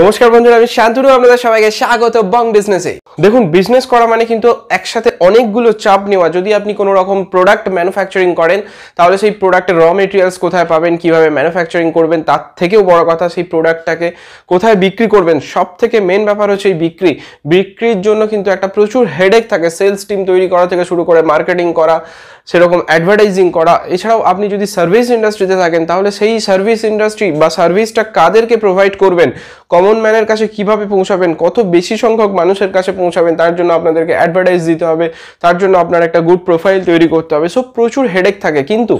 নমস্কার বন্ধুরা আমি শান্তনু আপনাদের সবাইকে স্বাগত বং বিজনেসে দেখুন বিজনেস করা মানে কিন্তু একসাথে অনেকগুলো চাপ নেওয়া যদি আপনি কোনো রকম প্রোডাক্ট ম্যানুফ্যাকচারিং করেন তাহলে সেই প্রোডাক্টের র মেটেরিয়ালস কোথায় পাবেন কিভাবে ম্যানুফ্যাকচারিং করবেন তার থেকেও বড় কথা সেই প্রোডাক্টটাকে কোথায় বিক্রি করবেন সব থেকে মেন ব্যাপার হচ্ছে এই বিক্রি বিক্রির জন্য কিন্তু একটা প্রচুর হেডেক থাকে সেলস টিম তৈরি করা থেকে শুরু করে মার্কেটিং করা সেরকম অ্যাডভার্টাইজিং করা এছাড়াও আপনি যদি সার্ভিস ইন্ডাস্ট্রিতে থাকেন তাহলে সেই সার্ভিস ইন্ডাস্ট্রি বা সার্ভিসটা কাদেরকে প্রোভাইড করবেন কমন ম্যানের কাছে কিভাবে পৌঁছাবেন কত বেশি সংখ্যক মানুষের কাছে পৌঁছাবেন তার জন্য আপনাদেরকে অ্যাডভার্টাইজ দিতে হবে তার জন্য আপনার একটা গুড প্রোফাইল তৈরি করতে হবে সো প্রচুর হেডেক থাকে কিন্তু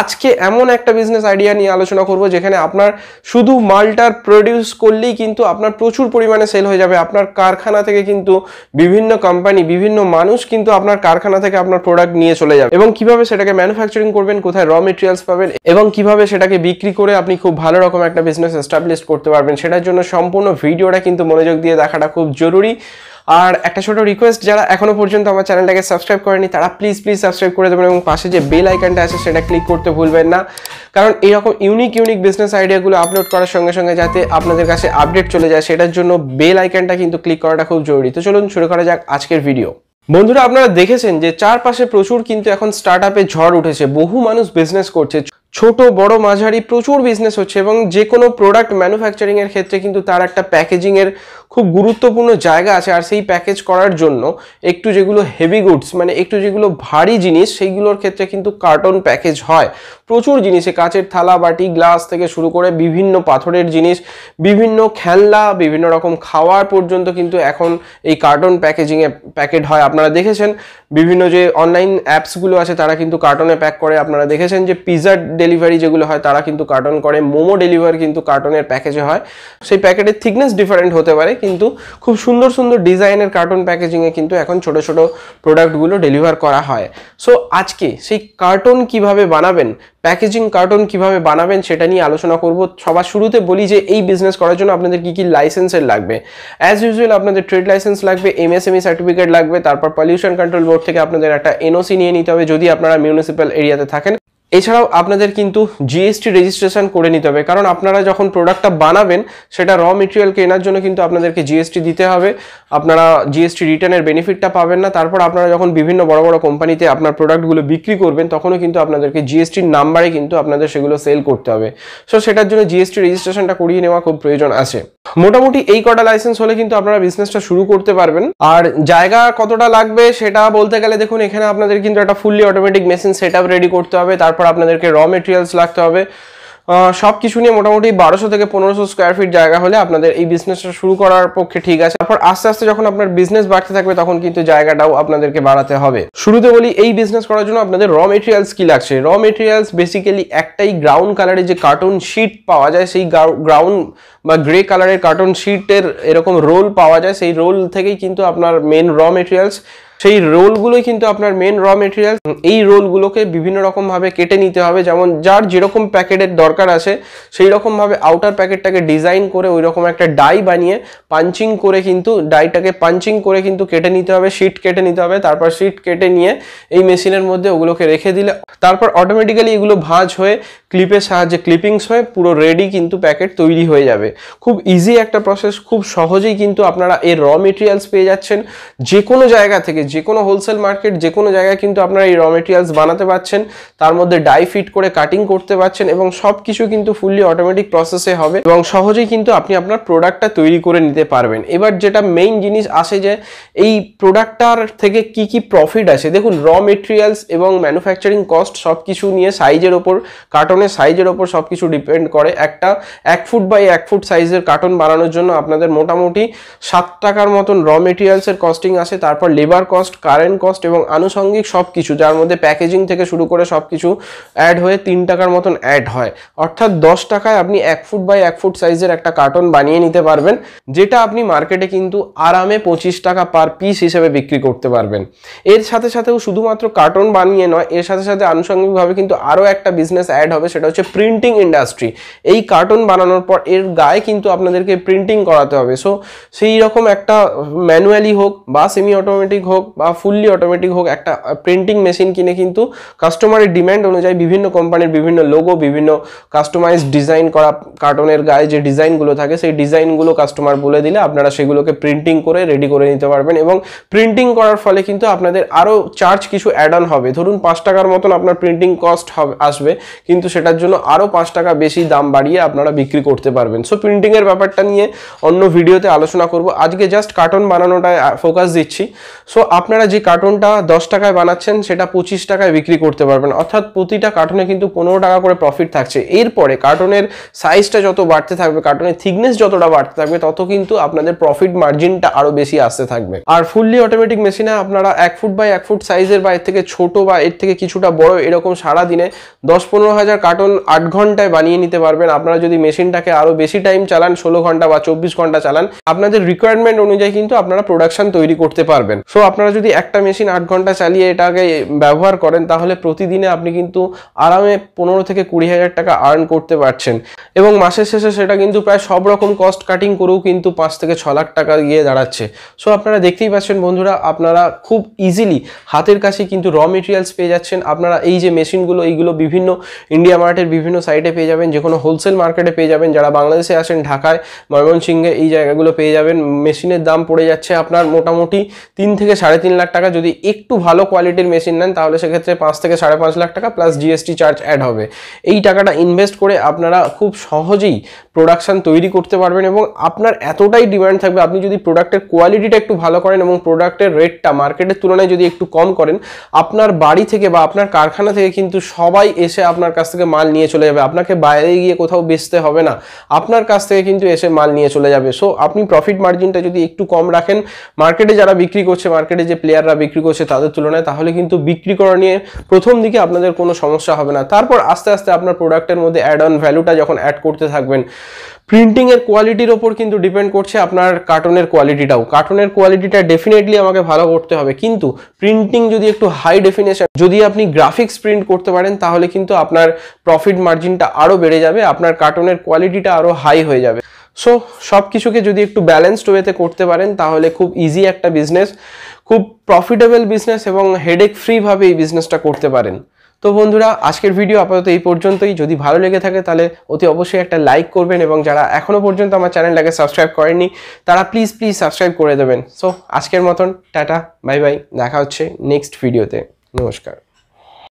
আজকে এমন একটা বিজনেস আইডিয়া নিয়ে আলোচনা করব যেখানে আপনার শুধু মালটার প্রডিউস করলেই কিন্তু আপনার প্রচুর পরিমাণে সেল হয়ে যাবে আপনার কারখানা থেকে কিন্তু বিভিন্ন কোম্পানি বিভিন্ন মানুষ কিন্তু আপনার কারখানা থেকে আপনার প্রোডাক্ট নিয়ে চলে যাবে এবং কিভাবে সেটাকে ম্যানুফ্যাকচারিং করবেন কোথায় র মেটেরিয়ালস পাবেন এবং কিভাবে সেটাকে বিক্রি করে আপনি খুব ভালো রকম একটা বিজনেস এস্টাবলিশ করতে পারবেন সেটার জন্য সম্পূর্ণ ভিডিওটা কিন্তু মনোযোগ দিয়ে দেখাটা খুব জরুরি আর একটা ছোট রিকোয়েস্ট যারা এখনো পর্যন্ত আমার চ্যানেলটাকে সাবস্ক্রাইব করেনি তারা প্লিজ প্লিজ সাবস্ক্রাইব করে দেবেন এবং পাশে যে বেল আইকনটা আছে সেটা ক্লিক করতে ভুলবেন না কারণ এইরকম ইউনিক ইউনিক বিজনেস আইডিয়াগুলো আপলোড করার সঙ্গে সঙ্গে যাতে আপনাদের কাছে আপডেট চলে যায় সেটার জন্য বেল আইকনটা কিন্তু ক্লিক করাটা খুব জরুরি তো চলুন শুরু করা যাক আজকের ভিডিও বন্ধুরা আপনারা দেখেছেন যে চারপাশে প্রচুর কিন্তু এখন স্টার্ট আপে ঝড় উঠেছে বহু মানুষ বিজনেস করছে ছোট বড় মাঝারি প্রচুর বিজনেস হচ্ছে এবং যে কোনো প্রোডাক্ট ম্যানুফ্যাকচারিংয়ের ক্ষেত্রে কিন্তু তার একটা প্যাকেজিংয়ের খুব গুরুত্বপূর্ণ জায়গা আছে আর সেই প্যাকেজ করার জন্য একটু যেগুলো হেভি গুডস মানে একটু যেগুলো ভারী জিনিস সেইগুলোর ক্ষেত্রে কিন্তু কার্টন প্যাকেজ হয় প্রচুর জিনিসে কাঁচের থালা বাটি গ্লাস থেকে শুরু করে বিভিন্ন পাথরের জিনিস বিভিন্ন খেলনা বিভিন্ন রকম খাওয়ার পর্যন্ত কিন্তু এখন এই কার্টন প্যাকেজিংয়ে প্যাকেট হয় আপনারা দেখেছেন বিভিন্ন যে অনলাইন অ্যাপসগুলো আছে তারা কিন্তু কার্টনে প্যাক করে আপনারা দেখেছেন যে পিজার ডেলিভারি যেগুলো হয় তারা কিন্তু কার্টন করে মোমো ডেলিভারি কিন্তু কার্টনের প্যাকেজে হয় সেই প্যাকেটের থিকনেস ডিফারেন্ট হতে পারে কিন্তু খুব সুন্দর সুন্দর ডিজাইনের কার্টুন প্যাকেজিংয়ে কিন্তু এখন ছোট ছোট প্রোডাক্টগুলো ডেলিভার করা হয় সো আজকে সেই কার্টুন কিভাবে বানাবেন প্যাকেজিং কার্টুন কিভাবে বানাবেন সেটা নিয়ে আলোচনা করব সবার শুরুতে বলি যে এই বিজনেস করার জন্য আপনাদের কি কি লাইসেন্সের লাগবে অ্যাজ ইউজুয়াল আপনাদের ট্রেড লাইসেন্স লাগবে এমএসএমই সার্টিফিকেট e লাগবে তারপর পলিউশন কন্ট্রোল বোর্ড থেকে আপনাদের একটা এনওসি নিয়ে নিতে হবে যদি আপনারা মিউনিসিপ্যাল এরিয়াতে থাকেন এছাড়াও আপনাদের কিন্তু জিএসটি রেজিস্ট্রেশন করে নিতে হবে কারণ আপনারা যখন প্রোডাক্টটা বানাবেন সেটা র মেটেরিয়াল কেনার জন্য কিন্তু আপনাদেরকে জিএসটি দিতে হবে আপনারা জিএসটি রিটার্নের বেনিফিটটা পাবেন না তারপর আপনারা যখন বিভিন্ন বড় বড় কোম্পানিতে আপনার প্রোডাক্টগুলো বিক্রি করবেন তখনও কিন্তু আপনাদেরকে জিএসটির নাম্বারে কিন্তু আপনাদের সেগুলো সেল করতে হবে সো সেটার জন্য জিএসটি রেজিস্ট্রেশনটা করিয়ে নেওয়া খুব প্রয়োজন আছে মোটামুটি এই কটা লাইসেন্স হলে কিন্তু আপনারা বিজনেসটা শুরু করতে পারবেন আর জায়গা কতটা লাগবে সেটা বলতে গেলে দেখুন এখানে আপনাদের কিন্তু একটা fully automatic machine set ready করতে হবে তারপর আপনাদেরকে র মেটেরিয়ালস লাগতে হবে সব কিছু নিয়ে মোটামুটি বারোশো থেকে পনেরোশো স্কোয়ার ফিট জায়গা হলে আপনাদের এই বিজনেসটা শুরু করার পক্ষে ঠিক আছে তারপর আস্তে আস্তে যখন আপনার বিজনেস বাড়তে থাকবে তখন কিন্তু জায়গাটাও আপনাদেরকে বাড়াতে হবে শুরুতে বলি এই বিজনেস করার জন্য আপনাদের র মেটেরিয়ালস কি লাগছে র মেটেরিয়ালস বেসিক্যালি একটাই গ্রাউন্ড কালারের যে কার্টুন শিট পাওয়া যায় সেই গ্রাউন্ড বা গ্রে কালারের কার্টুন শিটের এরকম রোল পাওয়া যায় সেই রোল থেকেই কিন্তু আপনার মেন র মেটেরিয়ালস সেই রোলগুলোই কিন্তু আপনার মেন র মেটেরিয়াল এই রোলগুলোকে বিভিন্ন রকমভাবে কেটে নিতে হবে যেমন যার যেরকম প্যাকেটের দরকার আছে সেই রকমভাবে আউটার প্যাকেটটাকে ডিজাইন করে ওই রকম একটা ডাই বানিয়ে পাঞ্চিং করে কিন্তু ডাইটাকে পাঞ্চিং করে কিন্তু কেটে নিতে হবে শিট কেটে নিতে হবে তারপর শিট কেটে নিয়ে এই মেশিনের মধ্যে ওগুলোকে রেখে দিলে তারপর অটোমেটিক্যালি এগুলো ভাঁজ হয়ে ক্লিপের সাহায্যে ক্লিপিংস হয়ে পুরো রেডি কিন্তু প্যাকেট তৈরি হয়ে যাবে খুব ইজি একটা প্রসেস খুব সহজেই কিন্তু আপনারা এর র মেটেরিয়ালস পেয়ে যাচ্ছেন যে কোনো জায়গা থেকে যে কোনো হোলসেল মার্কেট যে কোনো জায়গায় কিন্তু আপনারা এই র মেটেরিয়ালস বানাতে পারছেন তার মধ্যে ডাই ফিট করে কাটিং করতে পারছেন এবং সব কিছু কিন্তু ফুললি অটোমেটিক প্রসেসে হবে এবং সহজেই কিন্তু আপনি আপনার প্রোডাক্টটা তৈরি করে নিতে পারবেন এবার যেটা মেইন জিনিস আসে যে এই প্রোডাক্টটার থেকে কি কি প্রফিট আছে দেখুন র মেটেরিয়ালস এবং ম্যানুফ্যাকচারিং কস্ট সব কিছু নিয়ে সাইজের ওপর কার্টনের সাইজের ওপর সব কিছু ডিপেন্ড করে একটা এক ফুট বাই এক ফুট সাইজের কার্টন বানানোর জন্য আপনাদের মোটামুটি সাত টাকার মতন র মেটেরিয়ালসের কস্টিং আসে তারপর labour cost cost current cost এবং আনুষঙ্গিক সব কিছু যার মধ্যে প্যাকেজিং থেকে শুরু করে সব কিছু অ্যাড হয়ে তিন টাকার মতন অ্যাড হয় অর্থাৎ দশ টাকায় আপনি এক ফুট বাই এক ফুট সাইজের একটা কার্টন বানিয়ে নিতে পারবেন যেটা আপনি মার্কেটে কিন্তু আরামে পঁচিশ টাকা পার পিস হিসেবে বিক্রি করতে পারবেন এর সাথে সাথেও শুধুমাত্র কার্টন বানিয়ে নয় এর সাথে সাথে আনুষঙ্গিকভাবে কিন্তু আরও একটা বিজনেস অ্যাড হবে সেটা হচ্ছে প্রিন্টিং ইন্ডাস্ট্রি এই কার্টন বানানোর পর এর গায়ে কিন্তু আপনাদেরকে প্রিন্টিং করাতে হবে সো সেই রকম একটা ম্যানুয়ালি হোক বা সেমি অটোমেটিক হোক বা ফুললি অটোমেটিক হোক একটা প্রিন্টিং মেশিন কিনে কিন্তু কাস্টমারের ডিম্যান্ড অনুযায়ী বিভিন্ন কোম্পানির বিভিন্ন লোগো বিভিন্ন কাস্টমাইজ ডিজাইন করা কার্টনের গায়ে যে ডিজাইনগুলো থাকে সেই ডিজাইনগুলো কাস্টমার বলে দিলে আপনারা সেগুলোকে প্রিন্টিং করে রেডি করে নিতে পারবেন এবং প্রিন্টিং করার ফলে কিন্তু আপনাদের আরও চার্জ কিছু অ্যাড অন হবে ধরুন পাঁচ টাকার মতন আপনার প্রিন্টিং কস্ট হবে আসবে কিন্তু সেটার জন্য আরও পাঁচ টাকা বেশি দাম বাড়িয়ে আপনারা বিক্রি করতে পারবেন সো প্রিন্টিংয়ের ব্যাপারটা নিয়ে অন্য ভিডিওতে আলোচনা করব আজকে জাস্ট কার্টন বানানোটায় ফোকাস দিচ্ছি সো আপনারা যে কার্টুনটা দশ টাকায় বানাচ্ছেন সেটা পঁচিশ টাকায় বিক্রি করতে পারবেন অর্থাৎ প্রতিটা কার্টুনে কিন্তু পনেরো টাকা করে প্রফিট থাকছে এরপরে কার্টুনের সাইজটা যত বাড়তে থাকবে কার্টনের থিকনেস যতটা বাড়তে থাকবে তত কিন্তু আপনাদের প্রফিট মার্জিনটা আরও বেশি আসতে থাকবে আর ফুললি অটোমেটিক মেশিনে আপনারা এক ফুট বাই এক ফুট সাইজের বা এর থেকে ছোট বা এর থেকে কিছুটা বড় এরকম সারা দিনে দশ পনেরো হাজার কার্টুন আট ঘন্টায় বানিয়ে নিতে পারবেন আপনারা যদি মেশিনটাকে আরও বেশি টাইম চালান ষোলো ঘন্টা বা চব্বিশ ঘন্টা চালান আপনাদের রিকোয়ারমেন্ট অনুযায়ী কিন্তু আপনারা প্রোডাকশন তৈরি করতে পারবেন সো আপনার আপনারা যদি একটা মেশিন আট ঘন্টা চালিয়ে এটাকে ব্যবহার করেন তাহলে প্রতিদিনে আপনি কিন্তু আরামে পনেরো থেকে কুড়ি হাজার টাকা আর্ন করতে পারছেন এবং মাসের শেষে সেটা কিন্তু প্রায় সব রকম কস্ট কাটিং করেও কিন্তু পাঁচ থেকে ছ লাখ টাকা গিয়ে দাঁড়াচ্ছে সো আপনারা দেখতেই পাচ্ছেন বন্ধুরা আপনারা খুব ইজিলি হাতের কাছে কিন্তু র মেটেরিয়ালস পেয়ে যাচ্ছেন আপনারা এই যে মেশিনগুলো এইগুলো বিভিন্ন ইন্ডিয়া মার্টের বিভিন্ন সাইটে পেয়ে যাবেন যে কোনো হোলসেল মার্কেটে পেয়ে যাবেন যারা বাংলাদেশে আসেন ঢাকায় ময়মনসিংহে এই জায়গাগুলো পেয়ে যাবেন মেশিনের দাম পড়ে যাচ্ছে আপনার মোটামুটি তিন থেকে সাড়ে সাড়ে তিন লাখ টাকা যদি একটু ভালো কোয়ালিটির মেশিন নেন তাহলে সেক্ষেত্রে পাঁচ থেকে সাড়ে পাঁচ লাখ টাকা প্লাস জিএসটি চার্জ অ্যাড হবে এই টাকাটা ইনভেস্ট করে আপনারা খুব সহজেই প্রোডাকশান তৈরি করতে পারবেন এবং আপনার এতটাই ডিমান্ড থাকবে আপনি যদি প্রোডাক্টের কোয়ালিটিটা একটু ভালো করেন এবং প্রোডাক্টের রেটটা মার্কেটের তুলনায় যদি একটু কম করেন আপনার বাড়ি থেকে বা আপনার কারখানা থেকে কিন্তু সবাই এসে আপনার কাছ থেকে মাল নিয়ে চলে যাবে আপনাকে বাইরে গিয়ে কোথাও বেচতে হবে না আপনার কাছ থেকে কিন্তু এসে মাল নিয়ে চলে যাবে সো আপনি প্রফিট মার্জিনটা যদি একটু কম রাখেন মার্কেটে যারা বিক্রি করছে মার্কেটে মার্কেটে যে প্লেয়াররা বিক্রি করছে তাদের তুলনায় তাহলে কিন্তু বিক্রি করা নিয়ে প্রথম দিকে আপনাদের কোনো সমস্যা হবে না তারপর আস্তে আস্তে আপনার প্রোডাক্টের মধ্যে অ্যাড অন ভ্যালুটা যখন অ্যাড করতে থাকবেন প্রিন্টিংয়ের কোয়ালিটির ওপর কিন্তু ডিপেন্ড করছে আপনার কার্টনের কোয়ালিটিটাও কার্টনের কোয়ালিটিটা ডেফিনেটলি আমাকে ভালো করতে হবে কিন্তু প্রিন্টিং যদি একটু হাই ডেফিনেশন যদি আপনি গ্রাফিক্স প্রিন্ট করতে পারেন তাহলে কিন্তু আপনার প্রফিট মার্জিনটা আরও বেড়ে যাবে আপনার কার্টুনের কোয়ালিটিটা আরও হাই হয়ে যাবে সো সব কিছুকে যদি একটু ব্যালেন্সড ওয়েতে করতে পারেন তাহলে খুব ইজি একটা বিজনেস খুব প্রফিটেবল বিজনেস এবং হেডেক ফ্রিভাবে এই বিজনেসটা করতে পারেন তো বন্ধুরা আজকের ভিডিও আপাতত এই পর্যন্তই যদি ভালো লেগে থাকে তাহলে অতি অবশ্যই একটা লাইক করবেন এবং যারা এখনও পর্যন্ত আমার চ্যানেলটাকে সাবস্ক্রাইব করেননি তারা প্লিজ প্লিজ সাবস্ক্রাইব করে দেবেন সো আজকের মতন টাটা বাই বাই দেখা হচ্ছে নেক্সট ভিডিওতে নমস্কার